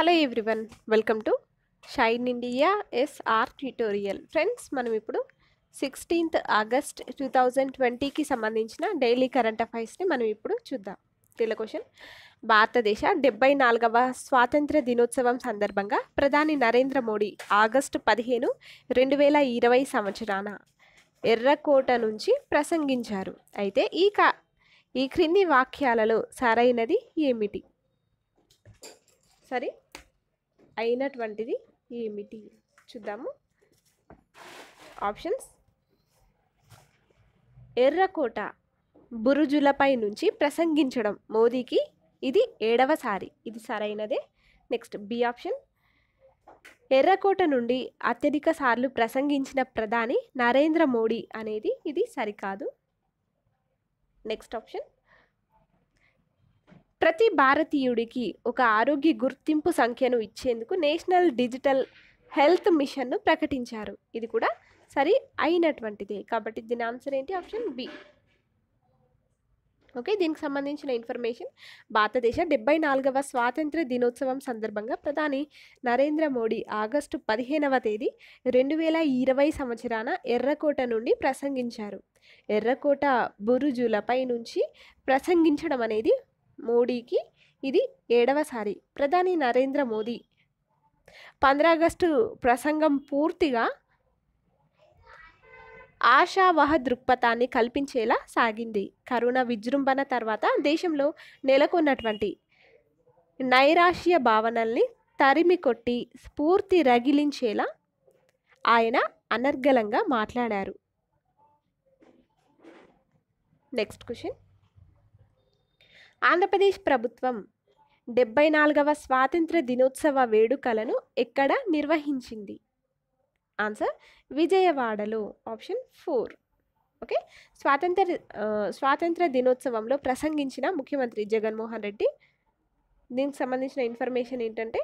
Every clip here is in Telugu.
hello everyone welcome to shine India SR tutorial friends మనం ఇప్పుడు సిక్స్టీన్త్ ఆగస్ట్ టూ థౌజండ్ ట్వంటీకి సంబంధించిన డైలీ కరెంట్ అఫైర్స్ని మనం ఇప్పుడు చూద్దాం తెల క్వశ్చన్ భారతదేశ డెబ్బై నాలుగవ స్వాతంత్ర దినోత్సవం సందర్భంగా ప్రధాని నరేంద్ర మోడీ ఆగస్టు పదిహేను రెండు వేల ఇరవై సంవత్సరాన ఎర్రకోట నుంచి ప్రసంగించారు అయితే ఈ కా ఈ క్రింది వాక్యాలలో సరైనది ఏమిటి సరే అయినటువంటిది ఏమిటి చూద్దాము ఆప్షన్స్ ఎర్రకోట బురుజులపై నుంచి ప్రసంగించడం మోదీకి ఇది ఏడవసారి ఇది సరైనదే నెక్స్ట్ బి ఆప్షన్ ఎర్రకోట నుండి అత్యధిక సార్లు ప్రసంగించిన ప్రధాని నరేంద్ర మోడీ అనేది ఇది సరికాదు నెక్స్ట్ ఆప్షన్ ప్రతి భారతీయుడికి ఒక ఆరోగ్య గుర్తింపు సంఖ్యను ఇచ్చేందుకు నేషనల్ డిజిటల్ హెల్త్ మిషన్ను ప్రకటించారు ఇది కూడా సరి అయినటువంటిదే కాబట్టి దీని ఆన్సర్ ఏంటి ఆప్షన్ బి ఓకే దీనికి సంబంధించిన ఇన్ఫర్మేషన్ భారతదేశ డెబ్బై నాలుగవ స్వాతంత్ర దినోత్సవం సందర్భంగా ప్రధాని నరేంద్ర మోడీ ఆగస్టు పదిహేనవ తేదీ రెండు వేల ఇరవై సంవత్సరాన ఎర్రకోట నుండి ప్రసంగించారు ఎర్రకోట బురుజులపై నుంచి ప్రసంగించడం అనేది మోడీకి ఇది ఏడవసారి ప్రధాని నరేంద్ర మోదీ ఆగస్టు ప్రసంగం పూర్తిగా ఆశావహ దృక్పథాన్ని కల్పించేలా సాగింది కరోనా విజృంభణ తర్వాత దేశంలో నెలకొన్నటువంటి నైరాశ్య భావనల్ని తరిమి కొట్టి స్ఫూర్తి రగిలించేలా ఆయన అనర్గళంగా మాట్లాడారు నెక్స్ట్ క్వశ్చన్ ఆంధ్రప్రదేశ్ ప్రభుత్వం డెబ్బై నాలుగవ స్వాతంత్ర దినోత్సవ వేడుకలను ఎక్కడ నిర్వహించింది ఆన్సర్ విజయవాడలో ఆప్షన్ ఫోర్ ఓకే స్వాతంత్ర స్వాతంత్ర దినోత్సవంలో ప్రసంగించిన ముఖ్యమంత్రి జగన్మోహన్ రెడ్డి దీనికి సంబంధించిన ఇన్ఫర్మేషన్ ఏంటంటే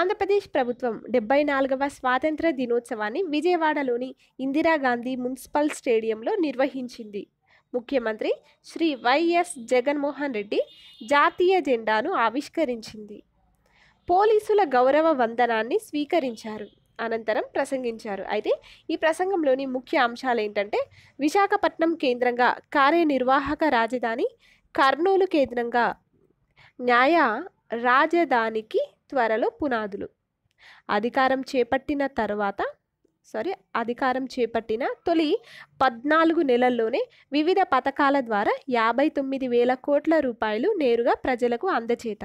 ఆంధ్రప్రదేశ్ ప్రభుత్వం డెబ్బై నాలుగవ స్వాతంత్ర దినోత్సవాన్ని విజయవాడలోని ఇందిరాగాంధీ మున్సిపల్ స్టేడియంలో నిర్వహించింది ముఖ్యమంత్రి శ్రీ వైఎస్ జగన్మోహన్ రెడ్డి జాతీయ జెండాను ఆవిష్కరించింది పోలీసుల గౌరవ వందనాన్ని స్వీకరించారు అనంతరం ప్రసంగించారు అయితే ఈ ప్రసంగంలోని ముఖ్య అంశాలు ఏంటంటే విశాఖపట్నం కేంద్రంగా కార్యనిర్వాహక రాజధాని కర్నూలు కేంద్రంగా న్యాయ రాజధానికి త్వరలో పునాదులు అధికారం చేపట్టిన తర్వాత సారీ అధికారం చేపట్టిన తొలి పద్నాలుగు నెలల్లోనే వివిధ పథకాల ద్వారా యాభై తొమ్మిది వేల కోట్ల రూపాయలు నేరుగా ప్రజలకు అందచేత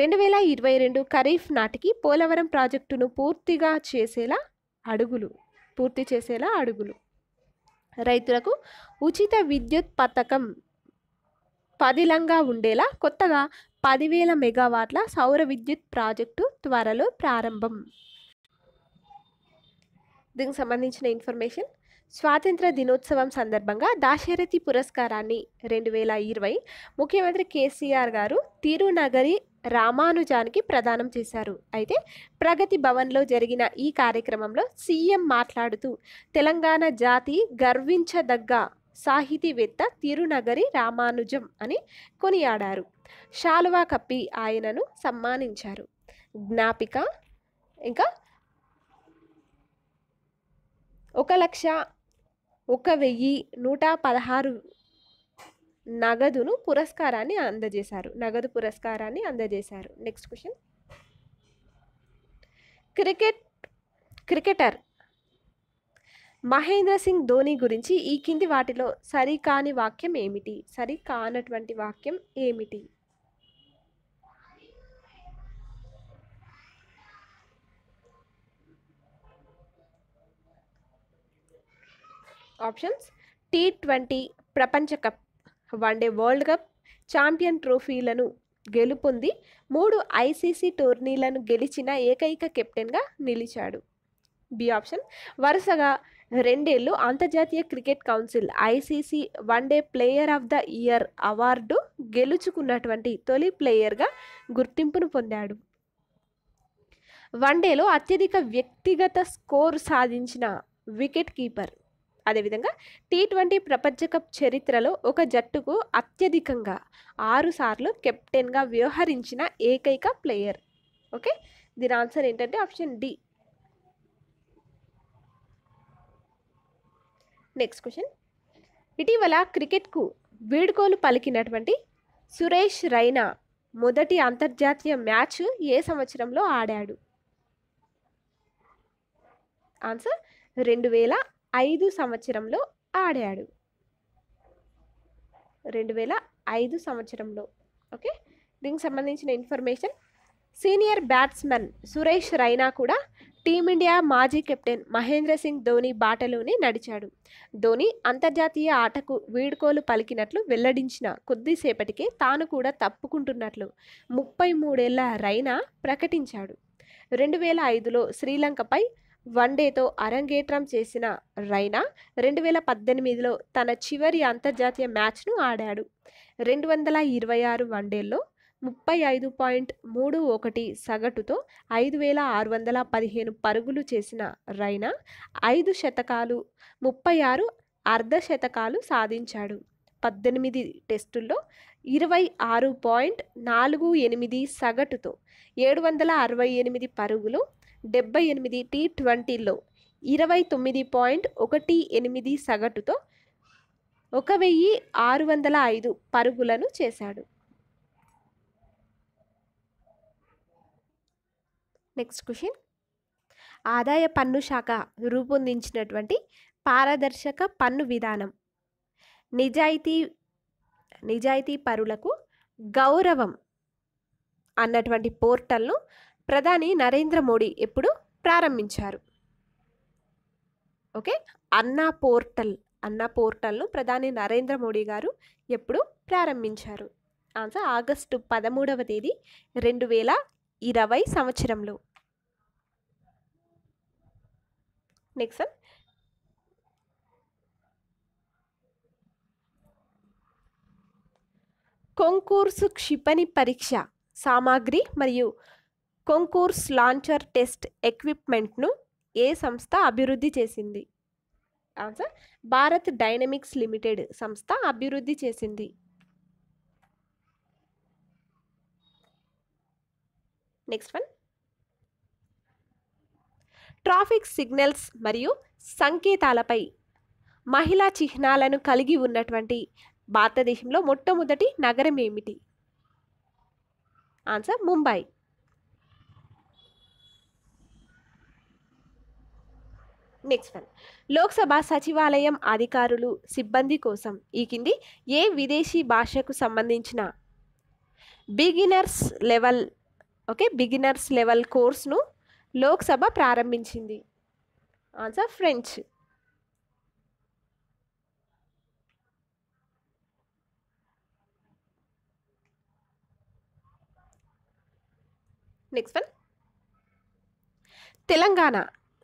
రెండు వేల ఇరవై రెండు ఖరీఫ్ నాటికి పోలవరం ప్రాజెక్టును పూర్తిగా చేసేలా అడుగులు పూర్తి చేసేలా అడుగులు రైతులకు ఉచిత విద్యుత్ పథకం పదిలంగా ఉండేలా కొత్తగా పదివేల మెగావాట్ల సౌర విద్యుత్ ప్రాజెక్టు త్వరలో ప్రారంభం దీనికి సంబంధించిన ఇన్ఫర్మేషన్ స్వాతంత్ర దినోత్సవం సందర్భంగా దాశరథి పురస్కారాన్ని రెండు వేల ఇరవై ముఖ్యమంత్రి కేసీఆర్ గారు తిరునగరి రామానుజానికి ప్రదానం చేశారు అయితే ప్రగతి భవన్లో జరిగిన ఈ కార్యక్రమంలో సీఎం మాట్లాడుతూ తెలంగాణ జాతి గర్వించదగ్గ సాహితీవేత్త తిరునగరి రామానుజం అని కొనియాడారు శాలువా కప్పి ఆయనను సమ్మానించారు జ్ఞాపిక ఇంకా ఒక లక్ష ఒక వెయ్యి నూట పదహారు నగదును పురస్కారాన్ని అందజేశారు నగదు పురస్కారాన్ని అందజేశారు next question cricket cricketer Mahendra Singh Dhoni గురించి ఈ కింది వాటిలో సరికాని వాక్యం ఏమిటి సరికానటువంటి వాక్యం ఏమిటి ఆప్షన్స్ టీ ట్వంటీ ప్రపంచ cup one day world cup champion ట్రోఫీలను గెలుపొంది మూడు ఐసీసీ టోర్నీలను గెలిచిన ఏకైక కెప్టెన్గా నిలిచాడు బి ఆప్షన్ వరుసగా రెండేళ్లు అంతర్జాతీయ cricket council ICC one day player of the year award గెలుచుకున్నటువంటి తొలి ప్లేయర్గా గుర్తింపును పొందాడు వన్డేలో అత్యధిక వ్యక్తిగత స్కోర్ సాధించిన వికెట్ కీపర్ అదేవిధంగా టీ ట్వంటీ ప్రపంచ కప్ చరిత్రలో ఒక జట్టుకు అత్యధికంగా ఆరుసార్లు కెప్టెన్గా వ్యవహరించిన ఏకైక ప్లేయర్ ఓకే దీని ఆన్సర్ ఏంటంటే ఆప్షన్ డి నెక్స్ట్ క్వశ్చన్ ఇటీవల క్రికెట్కు వీడ్కోలు పలికినటువంటి సురేష్ రైనా మొదటి అంతర్జాతీయ మ్యాచ్ ఏ సంవత్సరంలో ఆడాడు ఆన్సర్ రెండు వేల ఐదు సంవత్సరంలో ఆడాడు రెండు వేల ఐదు సంవత్సరంలో ఓకే దీనికి సంబంధించిన information senior batsmen Suresh Raina కూడా టీమిండియా మాజీ కెప్టెన్ మహేంద్ర సింగ్ ధోని బాటలోనే నడిచాడు ధోని అంతర్జాతీయ ఆటకు వీడ్కోలు పలికినట్లు వెల్లడించిన కొద్దిసేపటికే తాను కూడా తప్పుకుంటున్నట్లు ముప్పై మూడేళ్ల రైనా ప్రకటించాడు రెండు వేల ఐదులో శ్రీలంకపై వన్డేతో అరంగేట్రం చేసిన రైనా రెండు వేల పద్దెనిమిదిలో తన చివరి అంతర్జాతీయ మ్యాచ్ను ఆడాడు రెండు వందల ఇరవై ఆరు వన్డేల్లో ముప్పై ఐదు పాయింట్ మూడు ఒకటి సగటుతో ఐదు వేల ఆరు వందల పదిహేను పరుగులు చేసిన రైనా ఐదు శతకాలు ముప్పై ఆరు అర్ధ శతకాలు సాధించాడు పద్దెనిమిది టెస్టుల్లో ఇరవై ఆరు పాయింట్ నాలుగు ఎనిమిది సగటుతో ఏడు వందల అరవై ఎనిమిది పరుగులు డెబ్బై ఎనిమిది టీ ట్వంటీలో ఇరవై తొమ్మిది పాయింట్ ఒకటి ఎనిమిది సగటుతో ఒక వెయ్యి ఆరు వందల ఐదు పరుగులను చేశాడు నెక్స్ట్ క్వశ్చన్ ఆదాయ పన్ను శాఖ రూపొందించినటువంటి పారదర్శక పన్ను విధానం నిజాయితీ నిజాయితీ పరులకు గౌరవం అన్నటువంటి పోర్టల్ను ప్రధాని నరేంద్ర మోడీ ఎప్పుడు ప్రారంభించారు ఓకే అన్నా పోర్టల్ అన్నా పోర్టల్ను ప్రధాని నరేంద్ర మోడీ గారు ఎప్పుడు ప్రారంభించారు ఆన్సర్ ఆగస్టు పదమూడవ తేదీ రెండు వేల ఇరవై సంవత్సరంలో నెక్స్ట్ కొంకూర్సు క్షిపణి పరీక్ష సామాగ్రి మరియు కొంకూర్స్ లాంచర్ టెస్ట్ ఎక్విప్మెంట్ను ఏ సంస్థ అభివృద్ధి చేసింది ఆన్సర్ భారత్ డైనమిక్స్ లిమిటెడ్ సంస్థ అభివృద్ధి చేసింది నెక్స్ట్ వన్ ట్రాఫిక్ సిగ్నల్స్ మరియు సంకేతాలపై మహిళా చిహ్నాలను కలిగి ఉన్నటువంటి భారతదేశంలో మొట్టమొదటి నగరం ఏమిటి answer Mumbai next one Lok Sabha సచివాలయం అధికారులు సిబ్బంది కోసం ఈ కింది ఏ విదేశీ భాషకు సంబంధించిన beginners level okay beginners level కోర్స్ను లోక్సభ ప్రారంభించింది answer French next one Telangana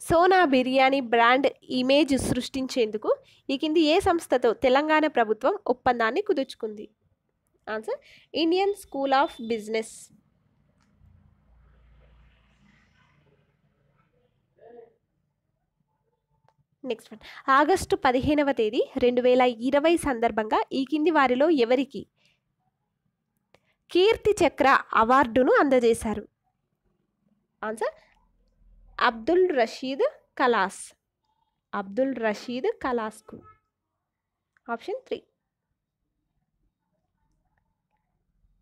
Sona biryani brand image సృష్టించేందుకు ఈ కింది ఏ సంస్థతో తెలంగాణ ప్రభుత్వం ఒప్పందాన్ని కుదుర్చుకుంది answer Indian school of business next one August పదిహేనవ తేదీ రెండు వేల ఇరవై సందర్భంగా ఈ కింది వారిలో ఎవరికి కీర్తి చక్ర అవార్డును అందజేశారు ఆన్సర్ అబ్దుల్ రషీద్ కలాస్ అబ్దుల్ రషీద్ కలాస్కు ఆప్షన్ త్రీ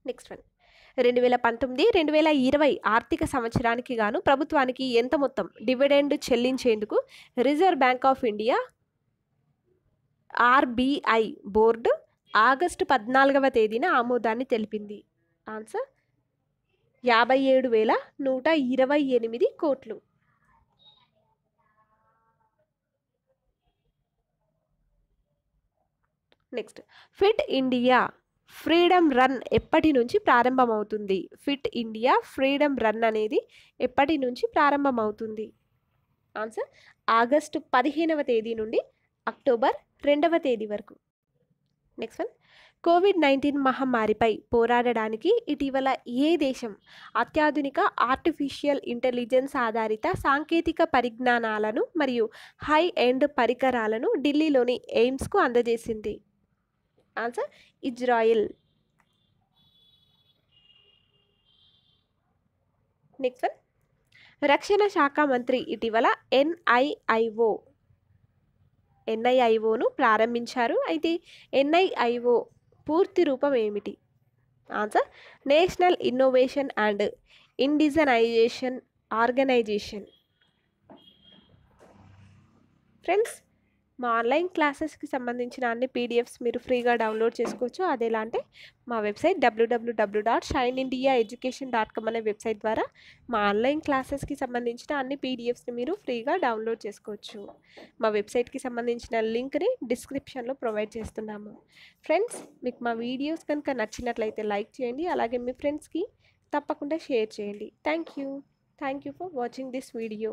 నెక్స్ట్ వన్ రెండు వేల పంతొమ్మిది రెండు వేల ఇరవై ఆర్థిక సంవత్సరానికి గాను ప్రభుత్వానికి ఎంత మొత్తం డివిడెండ్ చెల్లించేందుకు reserve bank of India RBI board August పద్నాలుగవ తేదీన ఆమోదాన్ని తెలిపింది ఆన్సర్ యాభై ఏడు వేల నూట ఇరవై ఎనిమిది కోట్లు next fit India freedom run ఎప్పటి నుంచి ప్రారంభమవుతుంది ఫిట్ ఇండియా ఫ్రీడమ్ రన్ అనేది ఎప్పటి నుంచి ప్రారంభమవుతుంది ఆన్సర్ ఆగస్టు పదిహేనవ తేదీ నుండి అక్టోబర్ రెండవ తేదీ వరకు నెక్స్ట్ వన్ కోవిడ్ నైన్టీన్ మహమ్మారిపై పోరాడడానికి ఇటీవల ఏ దేశం అత్యాధునిక ఆర్టిఫిషియల్ ఇంటెలిజెన్స్ ఆధారిత సాంకేతిక పరిజ్ఞానాలను మరియు హై ఎండ్ పరికరాలను ఢిల్లీలోని ఎయిమ్స్కు అందజేసింది ఆన్సర్ ఇజ్రాయిల్ నెక్స్ట్ వన్ రక్షణ శాఖ మంత్రి ఇటీవల ఎన్ఐఐఓ ఎన్ఐఐఓను ప్రారంభించారు అయితే ఎన్ఐఐఓ పూర్తి రూపం ఏమిటి answer national innovation and indigenisation organisation friends మా ఆన్లైన్ క్లాసెస్కి సంబంధించిన అన్ని పీడిఎఫ్స్ మీరు ఫ్రీగా డౌన్లోడ్ చేసుకోవచ్చు అది ఎలా అంటే మా website W W W dot shine India education dot com అనే వెబ్సైట్ ద్వారా మా ఆన్లైన్ క్లాసెస్కి సంబంధించిన అన్ని పీడిఎఫ్స్ని మీరు ఫ్రీగా డౌన్లోడ్ చేసుకోవచ్చు మా వెబ్సైట్కి సంబంధించిన లింక్ని డిస్క్రిప్షన్లో ప్రొవైడ్ చేస్తున్నాము ఫ్రెండ్స్ మీకు మా వీడియోస్ కనుక నచ్చినట్లయితే లైక్ చేయండి అలాగే మీ ఫ్రెండ్స్కి తప్పకుండా షేర్ చేయండి thank you thank you for watching this video